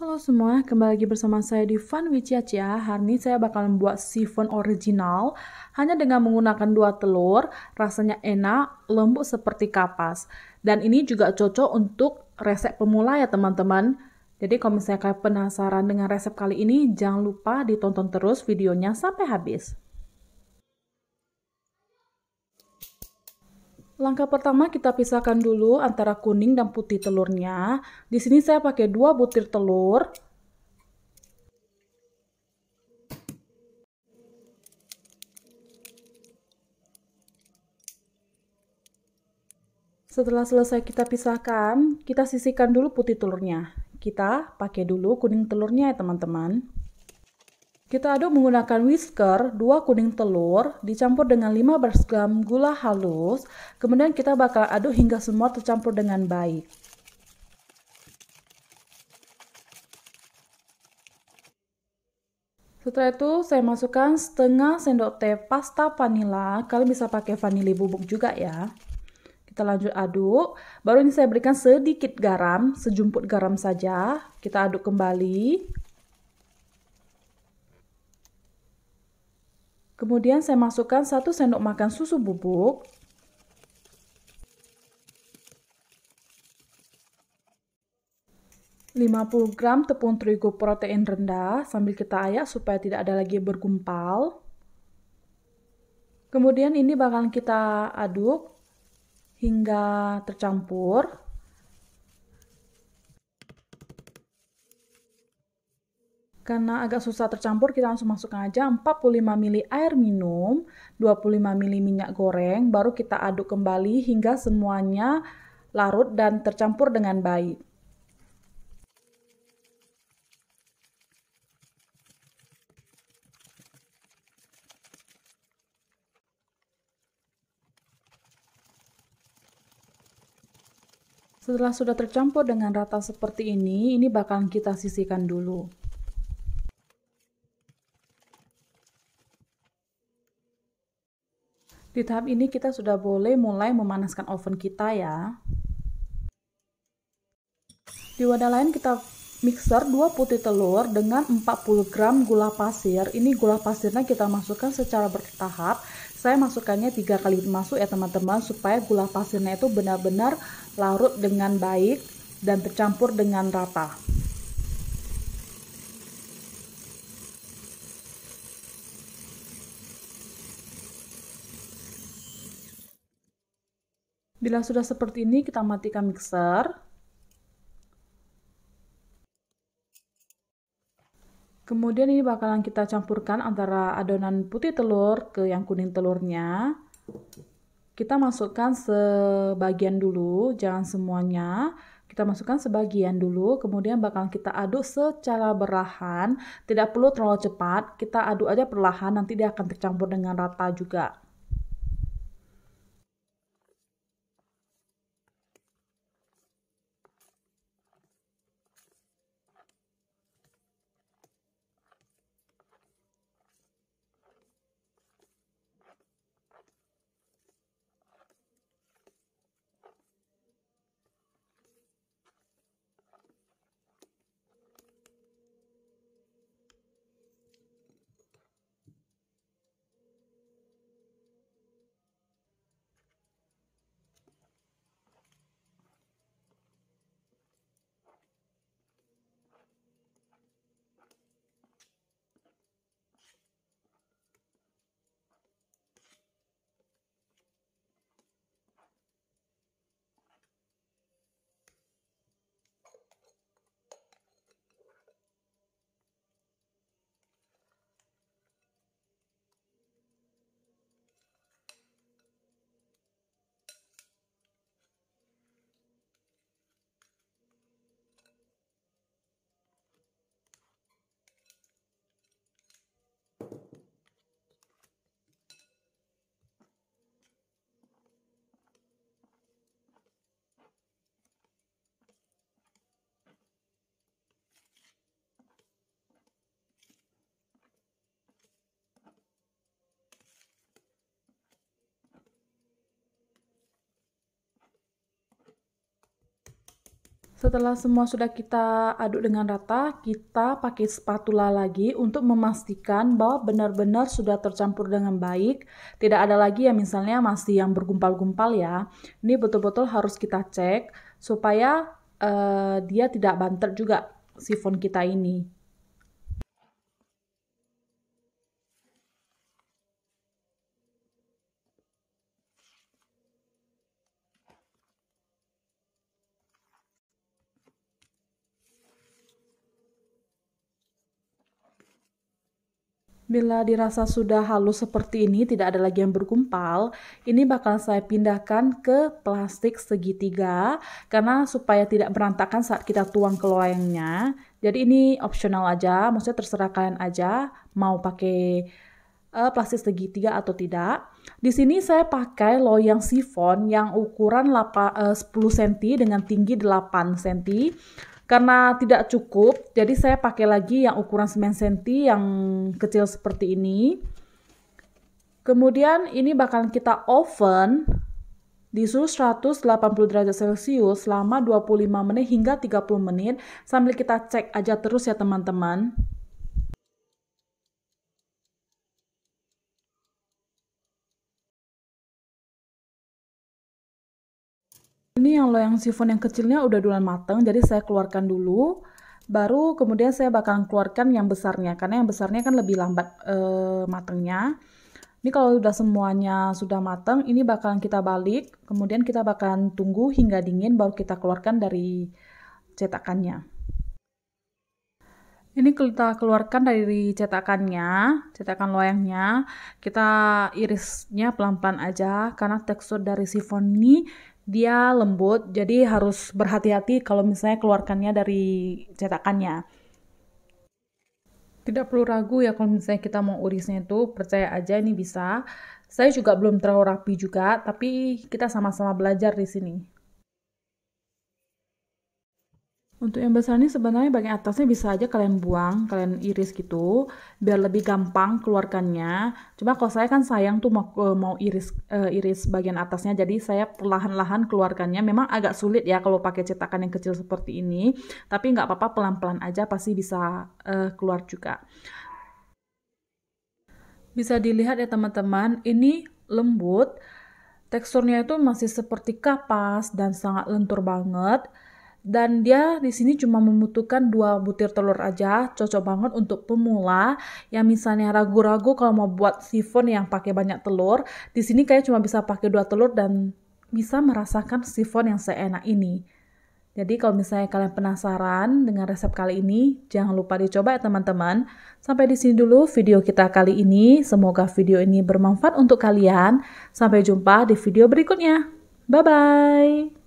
Halo semua, kembali lagi bersama saya di Fun with ya. Hari ini saya bakal membuat sifon original hanya dengan menggunakan dua telur. Rasanya enak, lembut seperti kapas. Dan ini juga cocok untuk resep pemula ya teman-teman. Jadi kalau misalnya kalian penasaran dengan resep kali ini, jangan lupa ditonton terus videonya sampai habis. Langkah pertama kita pisahkan dulu antara kuning dan putih telurnya. Di sini saya pakai dua butir telur. Setelah selesai kita pisahkan, kita sisihkan dulu putih telurnya. Kita pakai dulu kuning telurnya ya teman-teman. Kita aduk menggunakan whisker 2 kuning telur dicampur dengan 15 gram gula halus. Kemudian kita bakal aduk hingga semua tercampur dengan baik. Setelah itu saya masukkan setengah sendok teh pasta vanila. Kalian bisa pakai vanili bubuk juga ya. Kita lanjut aduk. Baru ini saya berikan sedikit garam, sejumput garam saja. Kita aduk kembali. Kemudian saya masukkan 1 sendok makan susu bubuk. ...50 gram tepung terigu protein rendah sambil kita ayak supaya tidak ada lagi bergumpal. Kemudian ini bakalan kita aduk hingga tercampur. Karena agak susah tercampur, kita langsung masukkan aja 45 ml air minum, 25 ml minyak goreng, baru kita aduk kembali hingga semuanya larut dan tercampur dengan baik. Setelah sudah tercampur dengan rata seperti ini, ini bakalan kita sisihkan dulu. Di tahap ini kita sudah boleh mulai memanaskan oven kita ya. Di wadah lain kita mixer 2 putih telur dengan 40 gram gula pasir. Ini gula pasirnya kita masukkan secara bertahap. Saya masukkannya 3 kali masuk ya teman-teman supaya gula pasirnya itu benar-benar larut dengan baik dan tercampur dengan rata. Bila sudah seperti ini, kita matikan mixer. Kemudian ini bakalan kita campurkan antara adonan putih telur ke yang kuning telurnya. Kita masukkan sebagian dulu, jangan semuanya. Kita masukkan sebagian dulu, kemudian bakal kita aduk secara berlahan. Tidak perlu terlalu cepat, kita aduk aja perlahan, nanti dia akan tercampur dengan rata juga. Setelah semua sudah kita aduk dengan rata, kita pakai spatula lagi untuk memastikan bahwa benar-benar sudah tercampur dengan baik. Tidak ada lagi yang misalnya masih yang bergumpal-gumpal ya. Ini betul-betul harus kita cek supaya uh, dia tidak banter juga sifon kita ini. Bila dirasa sudah halus seperti ini, tidak ada lagi yang bergumpal, ini bakal saya pindahkan ke plastik segitiga karena supaya tidak berantakan saat kita tuang ke loyangnya. Jadi ini opsional aja, maksudnya terserah kalian aja mau pakai uh, plastik segitiga atau tidak. Di sini saya pakai loyang sifon yang ukuran 8, uh, 10 cm dengan tinggi 8 cm. Karena tidak cukup, jadi saya pakai lagi yang ukuran 9 cm yang kecil seperti ini. Kemudian ini bakalan kita oven di suhu 180 derajat Celcius selama 25 menit hingga 30 menit sambil kita cek aja terus ya teman-teman. Ini yang loyang sifon yang kecilnya udah duluan mateng, jadi saya keluarkan dulu. Baru kemudian saya bakalan keluarkan yang besarnya, karena yang besarnya kan lebih lambat e, matengnya. Ini kalau sudah semuanya sudah mateng, ini bakalan kita balik, kemudian kita bakalan tunggu hingga dingin, baru kita keluarkan dari cetakannya. Ini kita keluarkan dari cetakannya, cetakan loyangnya. Kita irisnya pelan-pelan aja karena tekstur dari sifon ini dia lembut, jadi harus berhati-hati kalau misalnya keluarkannya dari cetakannya. Tidak perlu ragu ya kalau misalnya kita mau urisnya itu, percaya aja ini bisa. Saya juga belum terlalu rapi juga, tapi kita sama-sama belajar di sini. Untuk yang besar ini sebenarnya bagian atasnya bisa aja kalian buang, kalian iris gitu, biar lebih gampang keluarkannya. Cuma kalau saya kan sayang tuh mau eh, mau iris uh, iris bagian atasnya, jadi saya perlahan-lahan keluarkannya. Memang agak sulit ya kalau pakai cetakan yang kecil seperti ini, tapi nggak apa-apa pelan-pelan aja pasti bisa uh, keluar juga. Bisa dilihat ya teman-teman, ini lembut, teksturnya itu masih seperti kapas dan sangat lentur banget dan dia di sini cuma membutuhkan dua butir telur aja cocok banget untuk pemula yang misalnya ragu-ragu kalau mau buat sifon yang pakai banyak telur di sini kayak cuma bisa pakai dua telur dan bisa merasakan sifon yang seenak ini jadi kalau misalnya kalian penasaran dengan resep kali ini, jangan lupa dicoba ya teman-teman. Sampai di sini dulu video kita kali ini. Semoga video ini bermanfaat untuk kalian. Sampai jumpa di video berikutnya. Bye-bye.